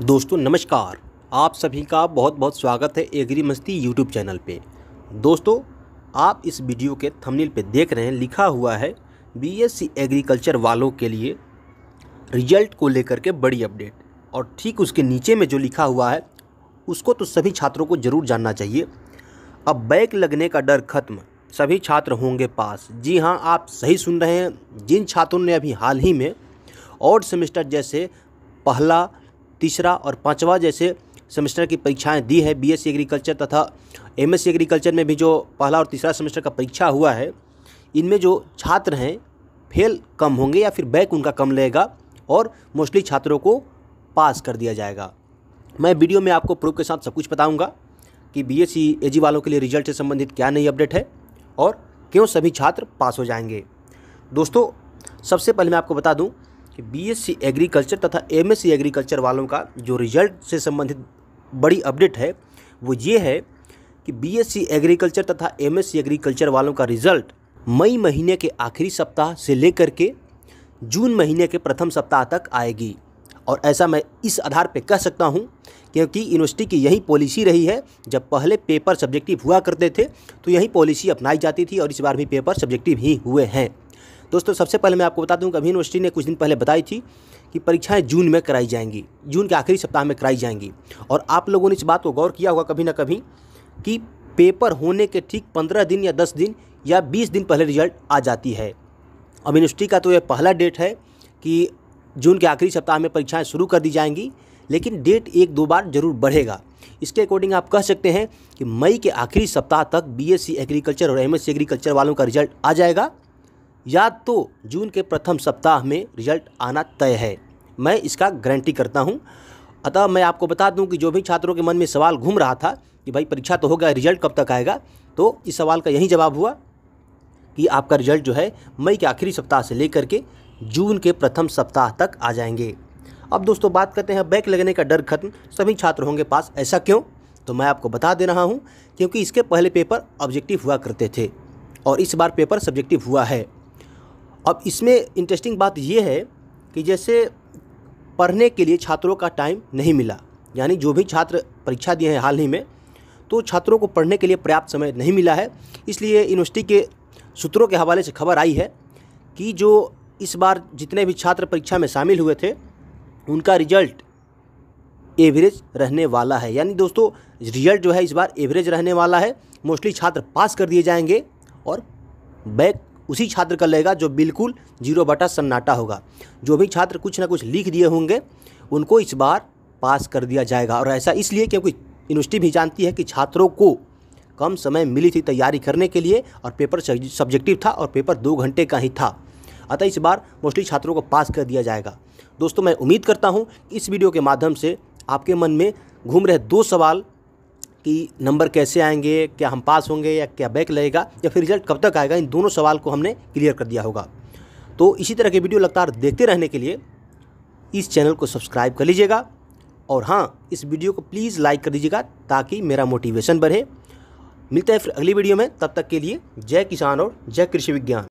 दोस्तों नमस्कार आप सभी का बहुत बहुत स्वागत है एग्री मस्ती यूट्यूब चैनल पे दोस्तों आप इस वीडियो के थंबनेल पे देख रहे हैं लिखा हुआ है बीएससी एग्रीकल्चर वालों के लिए रिजल्ट को लेकर के बड़ी अपडेट और ठीक उसके नीचे में जो लिखा हुआ है उसको तो सभी छात्रों को ज़रूर जानना चाहिए अब बैक लगने का डर खत्म सभी छात्र होंगे पास जी हाँ आप सही सुन रहे हैं जिन छात्रों ने अभी हाल ही में और सेमेस्टर जैसे पहला तीसरा और पाँचवा जैसे सेमेस्टर की परीक्षाएं दी है बीएससी एग्रीकल्चर तथा एमएससी एग्रीकल्चर में भी जो पहला और तीसरा सेमेस्टर का परीक्षा हुआ है इनमें जो छात्र हैं फेल कम होंगे या फिर बैक उनका कम लेगा और मोस्टली छात्रों को पास कर दिया जाएगा मैं वीडियो में आपको प्रूफ के साथ सब कुछ बताऊंगा कि बी एस एजी वालों के लिए रिजल्ट से संबंधित क्या नई अपडेट है और क्यों सभी छात्र पास हो जाएंगे दोस्तों सबसे पहले मैं आपको बता दूं कि बीएससी एग्रीकल्चर तथा एमएससी एग्रीकल्चर वालों का जो रिजल्ट से संबंधित बड़ी अपडेट है वो ये है कि बीएससी एग्रीकल्चर तथा एमएससी एग्रीकल्चर वालों का रिजल्ट मई महीने के आखिरी सप्ताह से लेकर के जून महीने के प्रथम सप्ताह तक आएगी और ऐसा मैं इस आधार पर कह सकता हूँ क्योंकि यूनिवर्सिटी की यही पॉलिसी रही है जब पहले पेपर सब्जेक्टिव हुआ करते थे तो यही पॉलिसी अपनाई जाती थी और इस बार भी पेपर सब्जेक्टिव ही हुए हैं दोस्तों सबसे पहले मैं आपको बता दूं कि अभी यूनिवर्सिटी ने कुछ दिन पहले बताई थी कि परीक्षाएं जून में कराई जाएंगी जून के आखिरी सप्ताह में कराई जाएंगी और आप लोगों ने इस बात को गौर किया होगा कभी ना कभी कि पेपर होने के ठीक पंद्रह दिन या दस दिन या बीस दिन पहले रिजल्ट आ जाती है अब यूनिवर्सिटी का तो यह पहला डेट है कि जून के आखिरी सप्ताह में परीक्षाएँ शुरू कर दी जाएंगी लेकिन डेट एक दो बार जरूर बढ़ेगा इसके अकॉर्डिंग आप कह सकते हैं कि मई के आखिरी सप्ताह तक बीएससी एग्रीकल्चर e और एमएससी एग्रीकल्चर e वालों का रिजल्ट आ जाएगा या तो जून के प्रथम सप्ताह में रिजल्ट आना तय है मैं इसका गारंटी करता हूँ अतः मैं आपको बता दूं कि जो भी छात्रों के मन में सवाल घूम रहा था कि भाई परीक्षा तो होगा रिजल्ट कब तक आएगा तो इस सवाल का यही जवाब हुआ कि आपका रिजल्ट जो है मई के आखिरी सप्ताह से लेकर के जून के प्रथम सप्ताह तक आ जाएंगे अब दोस्तों बात करते हैं बैक लगने का डर खत्म सभी छात्र होंगे पास ऐसा क्यों तो मैं आपको बता दे रहा हूँ क्योंकि इसके पहले पेपर ऑब्जेक्टिव हुआ करते थे और इस बार पेपर सब्जेक्टिव हुआ है अब इसमें इंटरेस्टिंग बात यह है कि जैसे पढ़ने के लिए छात्रों का टाइम नहीं मिला यानी जो भी छात्र परीक्षा दिए हैं हाल ही में तो छात्रों को पढ़ने के लिए पर्याप्त समय नहीं मिला है इसलिए यूनिवर्सिटी के सूत्रों के हवाले से खबर आई है कि जो इस बार जितने भी छात्र परीक्षा में शामिल हुए थे उनका रिजल्ट एवरेज रहने वाला है यानी दोस्तों रिजल्ट जो है इस बार एवरेज रहने वाला है मोस्टली छात्र पास कर दिए जाएंगे और बैक उसी छात्र का लेगा जो बिल्कुल जीरो बटा सन्नाटा होगा जो भी छात्र कुछ ना कुछ लिख दिए होंगे उनको इस बार पास कर दिया जाएगा और ऐसा इसलिए क्योंकि यूनिवर्सिटी भी जानती है कि छात्रों को कम समय मिली थी तैयारी करने के लिए और पेपर सब्जेक्टिव था और पेपर दो घंटे का ही था अतः इस बार मोस्टली छात्रों को पास कर दिया जाएगा दोस्तों मैं उम्मीद करता हूँ इस वीडियो के माध्यम से आपके मन में घूम रहे दो सवाल कि नंबर कैसे आएंगे क्या हम पास होंगे या क्या बैक लगेगा या फिर रिजल्ट कब तक आएगा इन दोनों सवाल को हमने क्लियर कर दिया होगा तो इसी तरह के वीडियो लगातार देखते रहने के लिए इस चैनल को सब्सक्राइब कर लीजिएगा और हाँ इस वीडियो को प्लीज़ लाइक कर दीजिएगा ताकि मेरा मोटिवेशन बढ़े मिलते हैं फिर अगली वीडियो में तब तक के लिए जय किसान और जय कृषि विज्ञान